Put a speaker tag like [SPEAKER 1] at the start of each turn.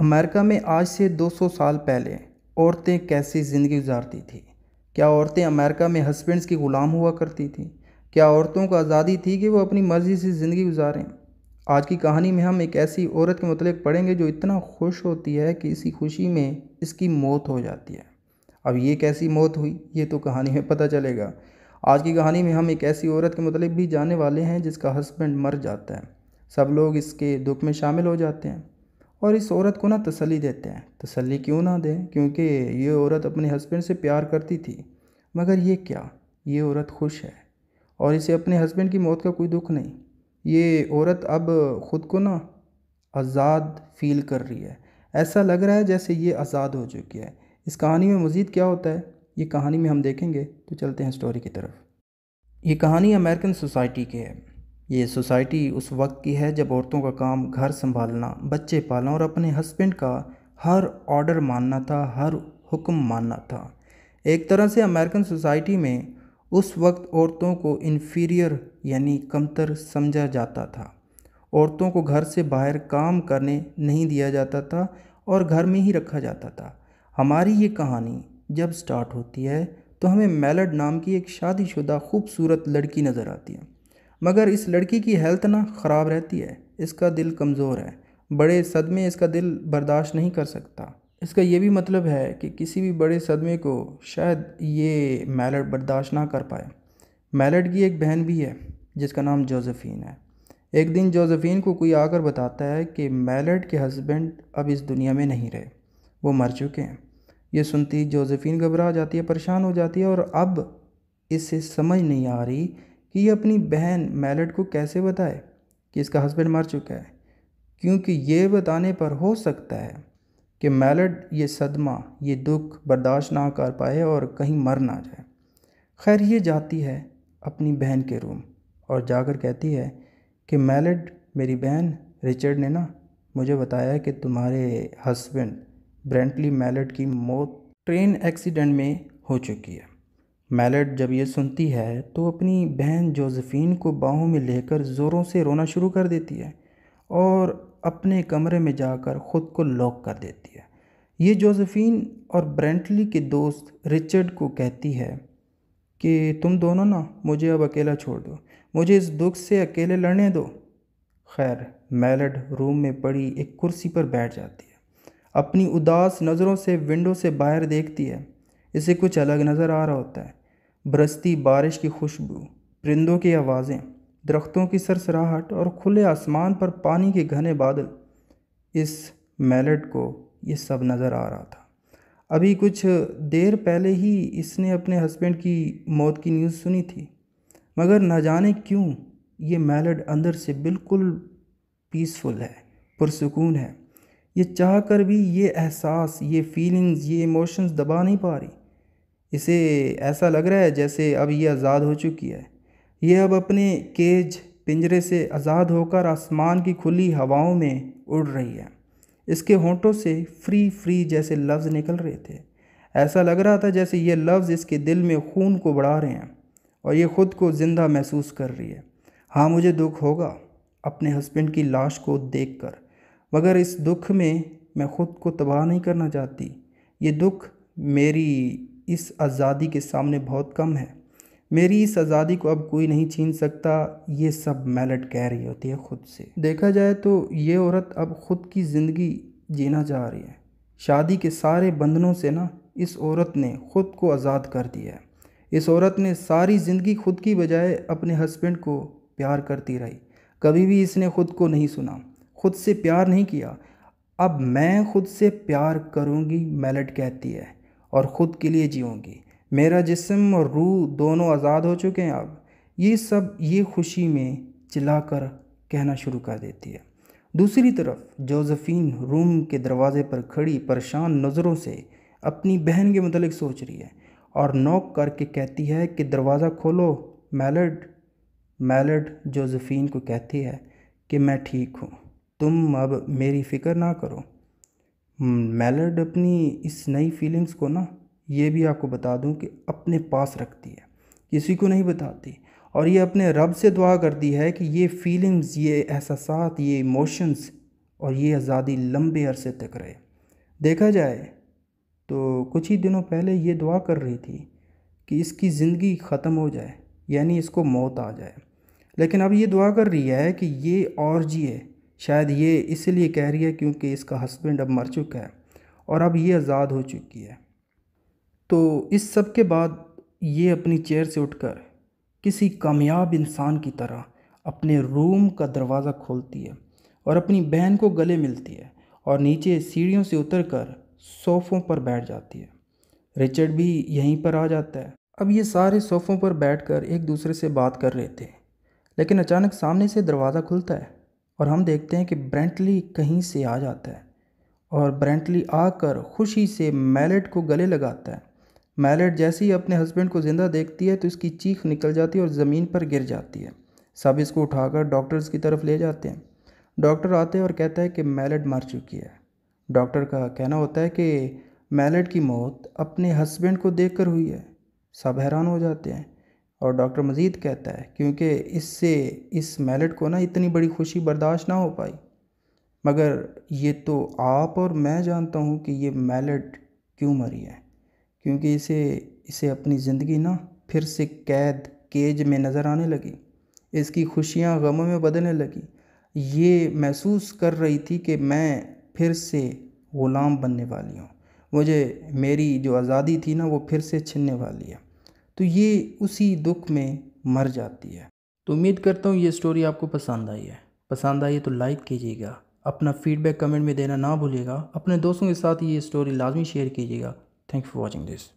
[SPEAKER 1] America में आज से 200 साल पहले औरतें कैसी ज़िंदगी गुजारती थी क्या औरतें अमेरिका में हस्बैंड्स की ग़ुलाम हुआ करती थीं क्या औरतों को आज़ादी थी कि वो अपनी मर्ज़ी से ज़िंदगी गुजारें आज की कहानी में हम एक ऐसी औरत के मतलब पढ़ेंगे जो इतना खुश होती है कि इसी खुशी में इसकी मौत हो जाती है अब ये कैसी मौत हुई ये तो कहानी में पता चलेगा आज की कहानी में हम एक ऐसी औरत के मतलब भी जाने वाले हैं जिसका हस्बैंड मर जाता है सब लोग इसके दुख में शामिल हो जाते हैं और इस औरत को ना तसल्ली देते हैं तसल्ली क्यों ना दें क्योंकि ये औरत अपने हस्बैंड से प्यार करती थी मगर ये क्या ये औरत खुश है और इसे अपने हस्बैंड की मौत का कोई दुख नहीं ये औरत अब ख़ुद को ना आज़ाद फील कर रही है ऐसा लग रहा है जैसे ये आज़ाद हो चुकी है इस कहानी में मज़ीद क्या होता है ये कहानी में हम देखेंगे तो चलते हैं स्टोरी की तरफ ये कहानी अमेरिकन सोसाइटी की है ये सोसाइटी उस वक्त की है जब औरतों का काम घर संभालना बच्चे पालना और अपने हस्बैंड का हर ऑर्डर मानना था हर हुक्म मानना था एक तरह से अमेरिकन सोसाइटी में उस वक्त औरतों को इन्फीरियर यानी कमतर समझा जाता था औरतों को घर से बाहर काम करने नहीं दिया जाता था और घर में ही रखा जाता था हमारी ये कहानी जब स्टार्ट होती है तो हमें मेलड नाम की एक शादीशुदा खूबसूरत लड़की नज़र आती है मगर इस लड़की की हेल्थ ना ख़राब रहती है इसका दिल कमज़ोर है बड़े सदमे इसका दिल बर्दाश्त नहीं कर सकता इसका ये भी मतलब है कि किसी भी बड़े सदमे को शायद ये मैलड बर्दाश्त ना कर पाए मैलड की एक बहन भी है जिसका नाम जोजफीन है एक दिन जोजफ़ीन को कोई आकर बताता है कि मैलड के हस्बैंड अब इस दुनिया में नहीं रहे वो मर चुके हैं ये सुनती जोजफ़ीन घबरा जाती है परेशान हो जाती है और अब इसे समझ नहीं आ रही कि ये अपनी बहन मैलट को कैसे बताए कि इसका हस्बैंड मर चुका है क्योंकि ये बताने पर हो सकता है कि मैलट ये सदमा ये दुख बर्दाश्त ना कर पाए और कहीं मर ना जाए खैर ये जाती है अपनी बहन के रूम और जाकर कहती है कि मैलट मेरी बहन रिचर्ड ने ना मुझे बताया कि तुम्हारे हस्बैंड ब्रेंटली मैलट की मौत ट्रेन एक्सीडेंट में हो चुकी है मैलेट जब यह सुनती है तो अपनी बहन जोजफीन को बाहों में लेकर ज़ोरों से रोना शुरू कर देती है और अपने कमरे में जाकर ख़ुद को लॉक कर देती है ये जोजफीन और ब्रेंटली के दोस्त रिचर्ड को कहती है कि तुम दोनों ना मुझे अब अकेला छोड़ दो मुझे इस दुख से अकेले लड़ने दो खैर मैलेट रूम में पड़ी एक कुर्सी पर बैठ जाती है अपनी उदास नज़रों से विंडो से बाहर देखती है इसे कुछ अलग नज़र आ रहा होता है बरसती बारिश की खुशबू परिंदों की आवाज़ें दरख्तों की सरसराहट और खुले आसमान पर पानी के घने बादल इस मैलेट को ये सब नज़र आ रहा था अभी कुछ देर पहले ही इसने अपने हस्बैंड की मौत की न्यूज़ सुनी थी मगर न जाने क्यों ये मैलेट अंदर से बिल्कुल पीसफुल है पुरसकून है ये चाह कर भी ये एहसास ये फीलिंग्स ये इमोशंस दबा नहीं पा रही इसे ऐसा लग रहा है जैसे अब ये आज़ाद हो चुकी है ये अब अपने केज पिंजरे से आज़ाद होकर आसमान की खुली हवाओं में उड़ रही है इसके होंठों से फ्री फ्री जैसे लफ्ज़ निकल रहे थे ऐसा लग रहा था जैसे ये लफ्ज़ इसके दिल में खून को बढ़ा रहे हैं और ये ख़ुद को ज़िंदा महसूस कर रही है हाँ मुझे दुख होगा अपने हस्बैंड की लाश को देख कर मगर इस दुख में मैं ख़ुद को तबाह नहीं करना चाहती ये दुख मेरी इस आज़ादी के सामने बहुत कम है मेरी इस आज़ादी को अब कोई नहीं छीन सकता ये सब मैलट कह रही होती है ख़ुद से देखा जाए तो ये औरत अब ख़ुद की ज़िंदगी जीना चाह रही है शादी के सारे बंधनों से ना इस औरत ने ख़ुद को आज़ाद कर दिया है इस औरत ने सारी ज़िंदगी खुद की बजाय अपने हस्बैंड को प्यार करती रही कभी भी इसने खुद को नहीं सुना खुद से प्यार नहीं किया अब मैं खुद से प्यार करूँगी मैलट कहती है और ख़ुद के लिए जीऊँगी मेरा जिस्म और रूह दोनों आज़ाद हो चुके हैं अब ये सब ये खुशी में चिल्लाकर कहना शुरू कर देती है दूसरी तरफ जोजफीन रूम के दरवाज़े पर खड़ी परेशान नज़रों से अपनी बहन के मतलब सोच रही है और नोक करके कहती है कि दरवाज़ा खोलो मैलड मैलड जोजफीन को कहती है कि मैं ठीक हूँ तुम अब मेरी फ़िक्र ना करो मेलड हम्म, अपनी इस नई फीलिंग्स को ना ये भी आपको बता दूं कि अपने पास रखती है किसी को नहीं बताती और ये अपने रब से दुआ करती है कि ये फीलिंग्स ये एहसास ये इमोशंस और ये आज़ादी लंबे अरसे तक रहे देखा जाए तो कुछ ही दिनों पहले ये दुआ कर रही थी कि इसकी ज़िंदगी ख़त्म हो जाए यानी इसको मौत आ जाए लेकिन अब ये दुआ कर रही है कि ये और जिए शायद ये इसलिए कह रही है क्योंकि इसका हस्बैंड अब मर चुका है और अब ये आज़ाद हो चुकी है तो इस सब के बाद ये अपनी चेयर से उठकर किसी कामयाब इंसान की तरह अपने रूम का दरवाज़ा खोलती है और अपनी बहन को गले मिलती है और नीचे सीढ़ियों से उतरकर सोफ़ों पर बैठ जाती है रिचर्ड भी यहीं पर आ जाता है अब ये सारे सोफ़ों पर बैठकर एक दूसरे से बात कर रहे थे लेकिन अचानक सामने से दरवाज़ा खुलता है और हम देखते हैं कि ब्रेंटली कहीं से आ जाता है और ब्रेंटली आकर खुशी से मैलेट को गले लगाता है मैलेट जैसे ही अपने हस्बैंड को ज़िंदा देखती है तो इसकी चीख निकल जाती है और ज़मीन पर गिर जाती है सब इसको उठाकर डॉक्टर्स की तरफ ले जाते हैं डॉक्टर आते हैं और कहता है कि मैलेट मर चुकी है डॉक्टर का कहना होता है कि मैलेट की मौत अपने हस्बैंड को देखकर हुई है सब हैरान हो जाते हैं और डॉक्टर मजीद कहता है क्योंकि इससे इस मैलेट को ना इतनी बड़ी खुशी बर्दाश्त ना हो पाई मगर ये तो आप और मैं जानता हूँ कि ये मैलेट क्यों मरी है क्योंकि इसे इसे अपनी ज़िंदगी ना फिर से कैद केज में नज़र आने लगी इसकी खुशियाँ गमों में बदलने लगी ये महसूस कर रही थी कि मैं फिर से ग़ुलाम बनने वाली हूँ मुझे मेरी जो आज़ादी थी ना वो फिर से छिनने वाली है तो ये उसी दुख में मर जाती है तो उम्मीद करता हूँ ये स्टोरी आपको पसंद आई है पसंद आई है तो लाइक कीजिएगा अपना फीडबैक कमेंट में देना ना भूलिएगा अपने दोस्तों के साथ ये स्टोरी लाजमी शेयर कीजिएगा थैंक फॉर वॉचिंग दिस